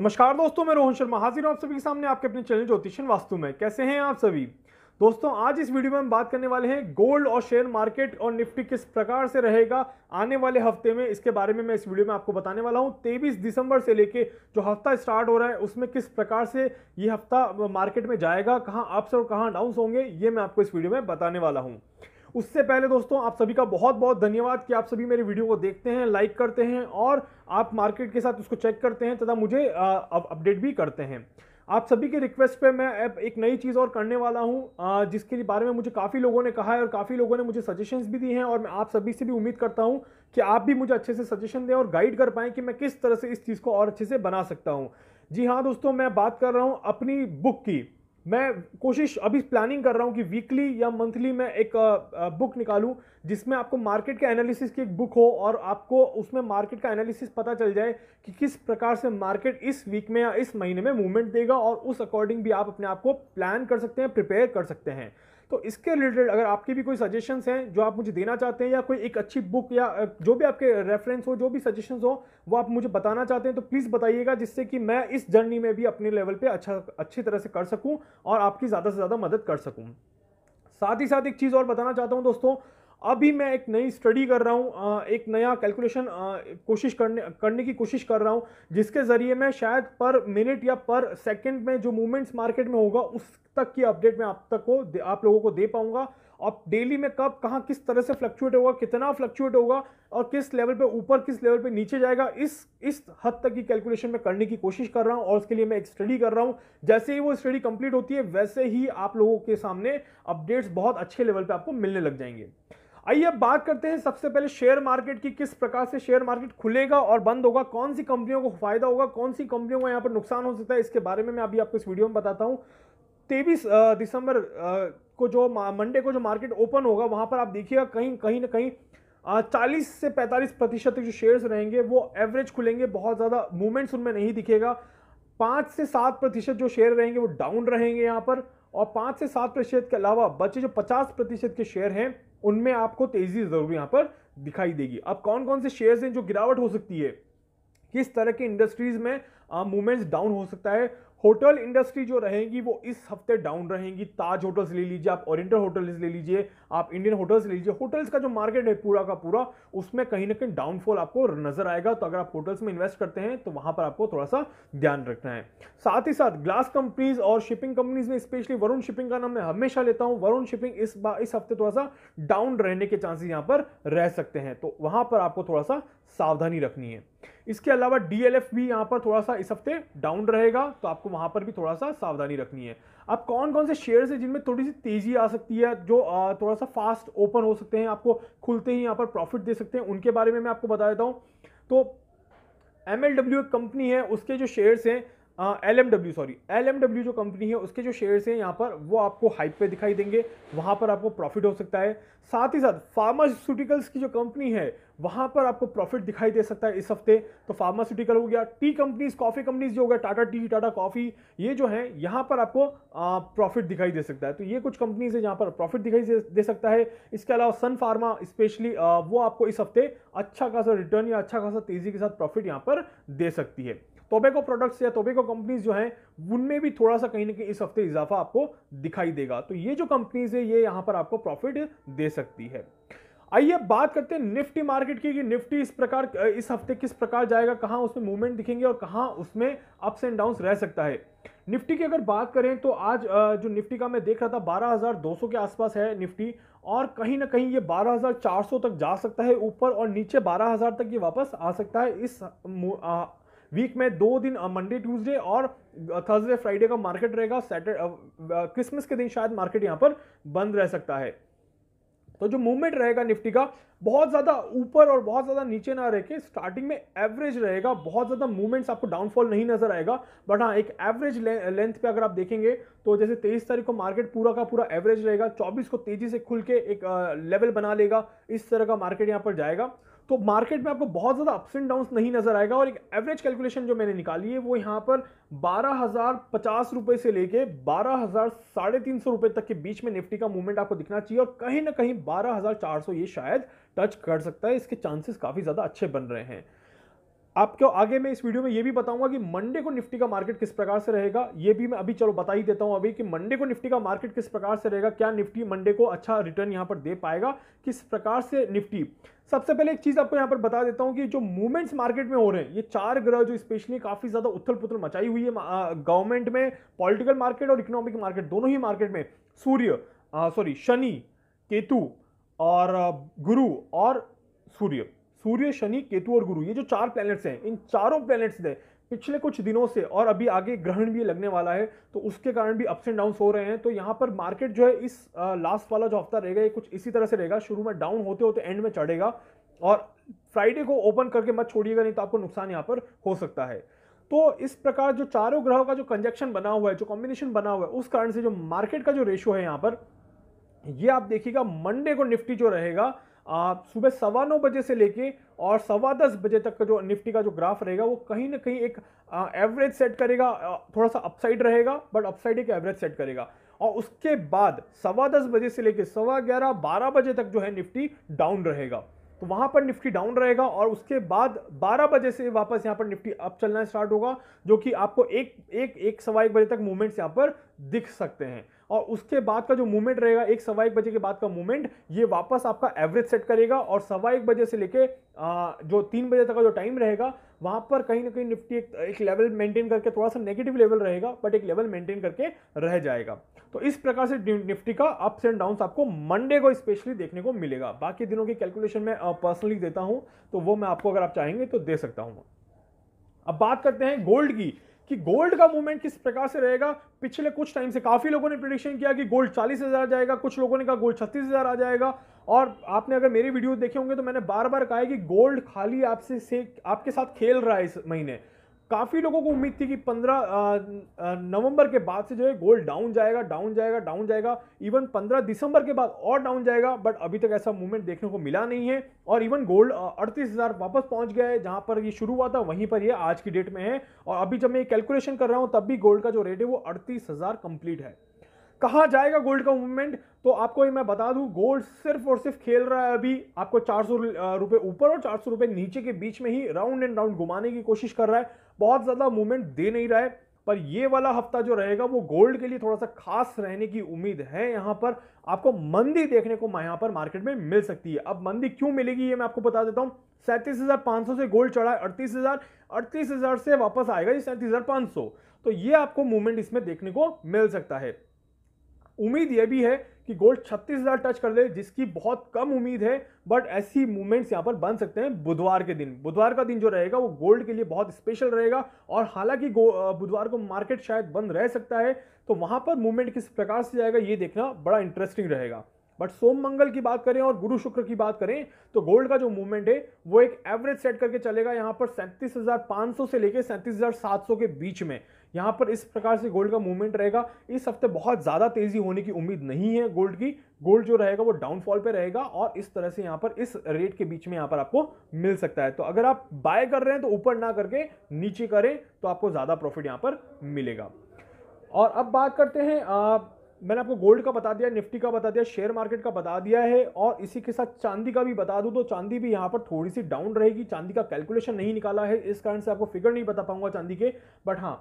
नमस्कार दोस्तों मैं रोहन शर्मा हाजिर हूँ आप सभी के सामने आपके अपने चैनल ज्योतिषन वास्तु में कैसे हैं आप सभी दोस्तों आज इस वीडियो में हम बात करने वाले हैं गोल्ड और शेयर मार्केट और निफ्टी किस प्रकार से रहेगा आने वाले हफ्ते में इसके बारे में मैं इस वीडियो में आपको बताने वाला हूं 23 दिसंबर से लेके जो हफ्ता स्टार्ट हो रहा है उसमें किस प्रकार से ये हफ्ता मार्केट में जाएगा कहाँ अप्स और कहाँ डाउन्स होंगे ये मैं आपको इस वीडियो में बताने वाला हूँ उससे पहले दोस्तों आप सभी का बहुत बहुत धन्यवाद कि आप सभी मेरे वीडियो को देखते हैं लाइक करते हैं और आप मार्केट के साथ उसको चेक करते हैं तथा मुझे अपडेट भी करते हैं आप सभी के रिक्वेस्ट पे मैं एक नई चीज़ और करने वाला हूँ जिसके बारे में मुझे काफ़ी लोगों ने कहा है और काफ़ी लोगों ने मुझे सजेशंस भी दिए हैं और मैं आप सभी से भी उम्मीद करता हूँ कि आप भी मुझे अच्छे से सजेशन दें और गाइड कर पाएँ कि मैं किस तरह से इस चीज़ को और अच्छे से बना सकता हूँ जी हाँ दोस्तों मैं बात कर रहा हूँ अपनी बुक की मैं कोशिश अभी प्लानिंग कर रहा हूँ कि वीकली या मंथली मैं एक बुक निकालूँ जिसमें आपको मार्केट के एनालिसिस की एक बुक हो और आपको उसमें मार्केट का एनालिसिस पता चल जाए कि किस प्रकार से मार्केट इस वीक में या इस महीने में मूवमेंट देगा और उस अकॉर्डिंग भी आप अपने आप को प्लान कर सकते हैं प्रिपेयर कर सकते हैं तो इसके रिलेटेड अगर आपकी भी कोई सजेशन हैं जो आप मुझे देना चाहते हैं या कोई एक अच्छी बुक या जो भी आपके रेफरेंस हो जो भी सजेशन हो वो आप मुझे बताना चाहते हैं तो प्लीज़ बताइएगा जिससे कि मैं इस जर्नी में भी अपने लेवल पर अच्छा अच्छी तरह से कर सकूँ और आपकी ज़्यादा से ज़्यादा मदद कर सकूँ साथ ही साथ एक चीज़ और बताना चाहता हूँ दोस्तों अभी मैं एक नई स्टडी कर रहा हूँ एक नया कैलकुलेशन कोशिश करने करने की कोशिश कर रहा हूँ जिसके ज़रिए मैं शायद पर मिनट या पर सेकंड में जो मूवमेंट्स मार्केट में होगा उस तक की अपडेट मैं आप तक को आप लोगों को दे पाऊंगा अब डेली में कब कहाँ किस तरह से फ्लक्चुएट होगा कितना फ्लक्चुएट होगा और किस लेवल पे ऊपर किस लेवल पे नीचे जाएगा इस इस हद तक की कैलकुलेशन में करने की कोशिश कर रहा हूँ और उसके लिए मैं एक स्टडी कर रहा हूँ जैसे ही वो स्टडी कंप्लीट होती है वैसे ही आप लोगों के सामने अपडेट्स बहुत अच्छे लेवल पर आपको मिलने लग जाएंगे आइए अब बात करते हैं सबसे पहले शेयर मार्केट की किस प्रकार से शेयर मार्केट खुलेगा और बंद होगा कौन सी कंपनियों को फायदा होगा कौन सी कंपनियों को यहाँ पर नुकसान हो सकता है इसके बारे में मैं अभी आपको इस वीडियो में बताता हूँ तेईस दिसंबर को जो मंडे को जो मार्केट ओपन होगा वहाँ पर आप देखिएगा कहीं कहीं ना कहीं चालीस से पैंतालीस प्रतिशत तक जो शेयर्स रहेंगे वो एवरेज खुलेंगे बहुत ज़्यादा मूवमेंट्स उनमें नहीं दिखेगा पाँच से सात प्रतिशत जो शेयर रहेंगे वो डाउन रहेंगे यहाँ पर और पाँच से सात प्रतिशत के अलावा बचे जो पचास प्रतिशत के शेयर हैं उनमें आपको तेज़ी ज़रूर यहाँ पर दिखाई देगी अब कौन कौन से शेयर्स हैं जो गिरावट हो सकती है किस तरह के इंडस्ट्रीज़ में मूवमेंट्स डाउन हो सकता है होटल इंडस्ट्री जो रहेगी वो इस हफ्ते डाउन रहेगी ताज होटल्स ले लीजिए आप ओरिएंटल होटल्स ले लीजिए आप इंडियन होटल्स ले लीजिए होटल्स का जो मार्केट है पूरा का पूरा उसमें कहीं ना कहीं डाउनफॉल आपको नजर आएगा तो अगर आप होटल्स में इन्वेस्ट करते हैं तो वहां पर आपको थोड़ा सा ध्यान रखना है साथ ही साथ ग्लास कंपनीज और शिपिंग कंपनीज में स्पेशली वरुण शिपिंग का नाम मैं हमेशा लेता हूँ वरुण शिपिंग इस बार इस हफ्ते थोड़ा सा डाउन रहने के चांसेस यहाँ पर रह सकते हैं तो वहां पर आपको थोड़ा सा सावधानी रखनी है इसके अलावा डीएलएफ भी यहाँ पर थोड़ा सा थोड़ा इस हफ्ते डाउन रहेगा तो आपको वहां पर भी थोड़ा सा सावधानी रखनी है अब कौन कौन से शेयर्स हैं जिनमें थोड़ी सी तेजी आ सकती है जो थोड़ा सा फास्ट ओपन हो सकते हैं आपको खुलते ही यहाँ पर प्रॉफिट दे सकते हैं उनके बारे में मैं आपको बता देता हूँ तो एम एक कंपनी है उसके जो शेयर्स हैं L M W sorry L M W जो कंपनी है उसके जो शेयर्स हैं यहाँ पर वो आपको हाइप पे दिखाई देंगे वहाँ पर आपको प्रॉफिट हो सकता है साथ ही साथ फार्मास्यूटिकल्स की जो कंपनी है वहाँ पर आपको प्रॉफिट दिखाई दे सकता है इस हफ्ते तो फार्मास्यूटिकल हो गया टी कंपनीज कॉफ़ी कंपनीज जो हो गया टाटा टी टाटा कॉफ़ी ये जो है यहाँ पर आपको प्रॉफिट दिखाई दे सकता है तो ये कुछ कंपनीज है जहाँ पर प्रॉफिट दिखाई दे सकता है इसके अलावा सन फार्मा स्पेशली वो आपको इस हफ्ते अच्छा खासा रिटर्न या अच्छा खासा तेज़ी के साथ प्रॉफिट यहाँ पर दे सकती है टोबेको प्रोडक्ट्स या टोबेको कंपनीज जो हैं उनमें भी थोड़ा सा कहीं ना कहीं इस हफ्ते इजाफा आपको दिखाई देगा तो ये जो कंपनीज है ये यहाँ पर आपको प्रॉफिट दे सकती है आइए अब बात करते हैं निफ्टी मार्केट की कि निफ्टी इस प्रकार इस हफ्ते किस प्रकार जाएगा कहाँ उसमें मूवमेंट दिखेंगे और कहाँ उसमें अप्स एंड डाउन्स रह सकता है निफ्टी की अगर बात करें तो आज जो निफ्टी का मैं देख रहा था 12,200 के आसपास है निफ्टी और कहीं ना कहीं ये 12,400 तक जा सकता है ऊपर और नीचे 12,000 तक ये वापस आ सकता है इस वीक में दो दिन मंडे ट्यूसडे और थर्सडे फ्राइडे का मार्केट रहेगा सैटरडे क्रिसमस के दिन शायद मार्केट यहाँ पर बंद रह सकता है तो जो मूवमेंट रहेगा निफ्टी का बहुत ज़्यादा ऊपर और बहुत ज़्यादा नीचे ना रह के स्टार्टिंग में एवरेज रहेगा बहुत ज़्यादा मूवमेंट्स आपको डाउनफॉल नहीं नजर आएगा बट हाँ एक एवरेज लेंथ पे अगर आप देखेंगे तो जैसे तेईस तारीख को मार्केट पूरा का पूरा एवरेज रहेगा चौबीस को तेज़ी से खुल के एक लेवल बना लेगा इस तरह का मार्केट यहाँ पर जाएगा तो मार्केट में आपको बहुत ज़्यादा अप्स एंड डाउन नहीं नज़र आएगा और एक एवरेज कैलकुलेशन जो मैंने निकाली है वो यहाँ पर बारह हज़ार पचास रुपये से लेके बारह हज़ार साढ़े तीन सौ रुपये तक के बीच में निफ्टी का मूवमेंट आपको दिखना चाहिए और कहीं ना कहीं बारह हज़ार चार सौ ये शायद टच कर सकता है इसके चांसेस काफ़ी ज़्यादा अच्छे बन रहे हैं आपको आगे मैं इस वीडियो में ये भी बताऊंगा कि मंडे को निफ्टी का मार्केट किस प्रकार से रहेगा ये भी मैं अभी चलो बता ही देता हूं अभी कि मंडे को निफ्टी का मार्केट किस प्रकार से रहेगा क्या निफ्टी मंडे को अच्छा रिटर्न यहां पर दे पाएगा किस प्रकार से निफ्टी सबसे पहले एक चीज़ आपको यहाँ पर बता देता हूँ कि जो मूवमेंट्स मार्केट में हो रहे हैं ये चार ग्रह जो स्पेशली काफ़ी ज़्यादा उथल पुथल मचाई हुई है गवर्नमेंट में पॉलिटिकल मार्केट और इकोनॉमिक मार्केट दोनों ही मार्केट में सूर्य सॉरी शनि केतु और गुरु और सूर्य सूर्य शनि केतु और गुरु ये जो चार प्लैनेट्स हैं इन चारों प्लैनेट्स ने पिछले कुछ दिनों से और अभी आगे ग्रहण भी लगने वाला है तो उसके कारण भी अप्स एंड डाउन्स हो रहे हैं तो यहाँ पर मार्केट जो है इस लास्ट वाला जो हफ्ता रहेगा ये कुछ इसी तरह से रहेगा शुरू में डाउन होते होते एंड में चढ़ेगा और फ्राइडे को ओपन करके मत छोड़िएगा नहीं तो आपको नुकसान यहाँ पर हो सकता है तो इस प्रकार जो चारों ग्रहों का जो कंजक्शन बना हुआ है जो कॉम्बिनेशन बना हुआ है उस कारण से जो मार्केट का जो रेशो है यहाँ पर ये आप देखिएगा मंडे को निफ्टी जो रहेगा सुबह सवा नौ बजे से लेके और सवा दस बजे तक का जो निफ्टी का जो ग्राफ रहेगा वो कहीं ना कहीं एक एवरेज सेट करेगा थोड़ा सा अपसाइड रहेगा बट अपसाइड एक एवरेज सेट करेगा और उसके बाद सवा दस बजे से लेकर सवा ग्यारह बारह बजे तक जो है निफ्टी डाउन रहेगा तो वहाँ पर निफ्टी डाउन रहेगा और उसके बाद 12 बजे से वापस यहाँ पर निफ्टी अप चलना स्टार्ट होगा जो कि आपको एक एक एक सवा एक बजे तक मूवमेंट्स यहाँ पर दिख सकते हैं और उसके बाद का जो मूवमेंट रहेगा एक सवा एक बजे के बाद का मूवमेंट ये वापस आपका एवरेज सेट करेगा और सवा एक बजे से लेके जो तीन बजे तक का जो टाइम रहेगा वहाँ पर कहीं ना कहीं निफ्टी एक, एक लेवल मेंटेन करके थोड़ा सा नेगेटिव लेवल रहेगा बट एक लेवल मेंटेन करके रह जाएगा तो इस प्रकार से निफ्टी का अप्स एंड डाउन्स आपको मंडे को स्पेशली देखने को मिलेगा बाकी दिनों की कैलकुलेशन मैं पर्सनली देता हूँ तो वो मैं आपको अगर आप चाहेंगे तो दे सकता हूँ अब बात करते हैं गोल्ड की कि गोल्ड का मूवमेंट किस प्रकार से रहेगा पिछले कुछ टाइम से काफ़ी लोगों ने प्रिडिक्शन किया कि गोल्ड चालीस हज़ार जाएगा कुछ लोगों ने कहा गोल्ड छत्तीस हज़ार आ जाएगा और आपने अगर मेरे वीडियो देखे होंगे तो मैंने बार बार कहा है कि गोल्ड खाली आपसे से आपके साथ खेल रहा है इस महीने काफ़ी लोगों को उम्मीद थी कि 15 नवंबर के बाद से जो है गोल्ड डाउन जाएगा डाउन जाएगा डाउन जाएगा इवन 15 दिसंबर के बाद और डाउन जाएगा बट अभी तक ऐसा मूवमेंट देखने को मिला नहीं है और इवन गोल्ड अड़तीस हज़ार वापस पहुंच गया है जहां पर ये शुरू हुआ था वहीं पर ये आज की डेट में है और अभी जब मैं ये कैलकुलेशन कर रहा हूँ तब भी गोल्ड का जो रेट है वो अड़तीस हज़ार कंप्लीट है कहाँ जाएगा गोल्ड का मूवमेंट तो आपको ये मैं बता दूं गोल्ड सिर्फ और सिर्फ खेल रहा है अभी आपको चार सौ रुपये ऊपर और चार सौ रुपये नीचे के बीच में ही राउंड एंड राउंड घुमाने की कोशिश कर रहा है बहुत ज़्यादा मूवमेंट दे नहीं रहा है पर ये वाला हफ्ता जो रहेगा वो गोल्ड के लिए थोड़ा सा खास रहने की उम्मीद है यहाँ पर आपको मंदी देखने को यहाँ पर मार्केट में मिल सकती है अब मंदी क्यों मिलेगी ये मैं आपको बता देता हूँ सैंतीस हज़ार पाँच सौ से गोल्ड चढ़ा है अड़तीस हज़ार अड़तीस हज़ार से वापस आएगा ये सैंतीस हज़ार पाँच सौ तो ये आपको मूवमेंट इसमें देखने को मिल सकता है उम्मीद यह भी है कि गोल्ड 36,000 टच कर दे जिसकी बहुत कम उम्मीद है बट ऐसी मूवमेंट्स यहाँ पर बन सकते हैं बुधवार के दिन बुधवार का दिन जो रहेगा वो गोल्ड के लिए बहुत स्पेशल रहेगा और हालांकि बुधवार को मार्केट शायद बंद रह सकता है तो वहाँ पर मूवमेंट किस प्रकार से जाएगा ये देखना बड़ा इंटरेस्टिंग रहेगा बट सोम मंगल की बात करें और गुरु शुक्र की बात करें तो गोल्ड का जो मूवमेंट है वो एक एवरेज सेट करके चलेगा यहाँ पर सैंतीस से लेकर सैंतीस के बीच में यहाँ पर इस प्रकार से गोल्ड का मूवमेंट रहेगा इस हफ्ते बहुत ज़्यादा तेज़ी होने की उम्मीद नहीं है गोल्ड की गोल्ड जो रहेगा वो डाउनफॉल पे रहेगा और इस तरह से यहाँ पर इस रेट के बीच में यहाँ पर आपको मिल सकता है तो अगर आप बाय कर रहे हैं तो ऊपर ना करके नीचे करें तो आपको ज़्यादा प्रॉफिट यहाँ पर मिलेगा और अब बात करते हैं आप मैंने आपको गोल्ड का बता दिया निफ्टी का बता दिया शेयर मार्केट का बता दिया है और इसी के साथ चांदी का भी बता दूं तो चांदी भी यहाँ पर थोड़ी सी डाउन रहेगी चांदी का कैलकुलेशन नहीं निकाला है इस कारण से आपको फिगर नहीं बता पाऊंगा चांदी के बट हाँ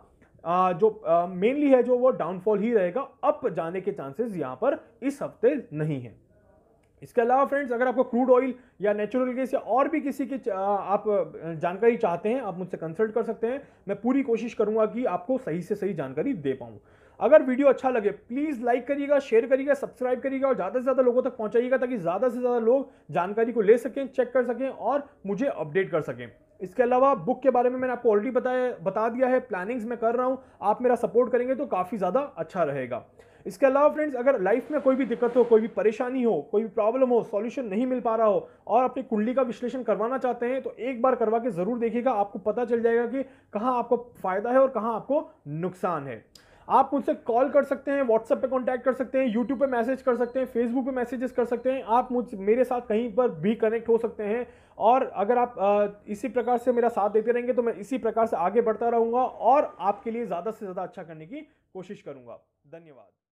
जो मेनली है जो वो डाउनफॉल ही रहेगा अप जाने के चांसेस यहाँ पर इस हफ्ते नहीं है इसके अलावा फ्रेंड्स अगर आपको क्रूड ऑयल या नेचुरल गैस या और भी किसी की आप जानकारी चाहते हैं आप मुझसे कंसल्ट कर सकते हैं मैं पूरी कोशिश करूंगा कि आपको सही से सही जानकारी दे पाऊँ अगर वीडियो अच्छा लगे प्लीज़ लाइक करिएगा शेयर करिएगा सब्सक्राइब करिएगा और ज़्यादा से ज़्यादा लोगों तक पहुँचाइएगा ताकि ज़्यादा से ज़्यादा लोग जानकारी को ले सकें चेक कर सकें और मुझे अपडेट कर सकें इसके अलावा बुक के बारे में मैंने आपको ऑलरेडी बताया बता दिया है प्लानिंग्स मैं कर रहा हूँ आप मेरा सपोर्ट करेंगे तो काफ़ी ज़्यादा अच्छा रहेगा इसके अलावा फ्रेंड्स अगर लाइफ में कोई भी दिक्कत हो कोई भी परेशानी हो कोई भी प्रॉब्लम हो सॉल्यूशन नहीं मिल पा रहा हो और अपनी कुंडली का विश्लेषण करवाना चाहते हैं तो एक बार करवा के ज़रूर देखिएगा आपको पता चल जाएगा कि कहाँ आपको फ़ायदा है और कहाँ आपको नुकसान है आप मुझसे कॉल कर सकते हैं व्हाट्सएप पे कांटेक्ट कर सकते हैं यूट्यूब पे मैसेज कर सकते हैं फेसबुक पे मैसेजेस कर सकते हैं आप मुझ मेरे साथ कहीं पर भी कनेक्ट हो सकते हैं और अगर आप इसी प्रकार से मेरा साथ देते रहेंगे तो मैं इसी प्रकार से आगे बढ़ता रहूँगा और आपके लिए ज़्यादा से ज़्यादा अच्छा करने की कोशिश करूँगा धन्यवाद